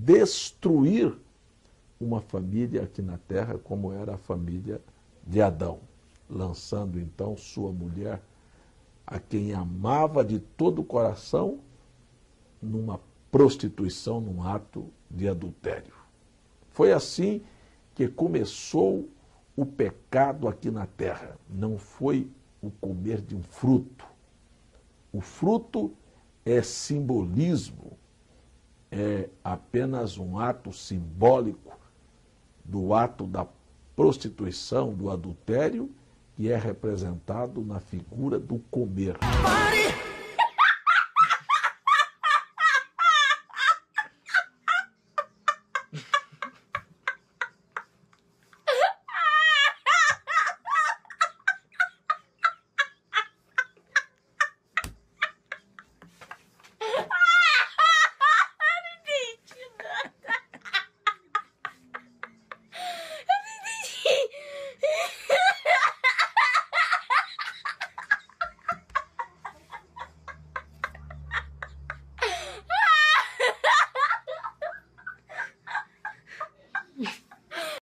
destruir uma família aqui na terra como era a família de Adão, lançando então sua mulher, a quem amava de todo o coração, numa prostituição, num ato de adultério. Foi assim que começou o pecado aqui na terra. Não foi o comer de um fruto. O fruto é simbolismo é apenas um ato simbólico do ato da prostituição, do adultério, que é representado na figura do comer.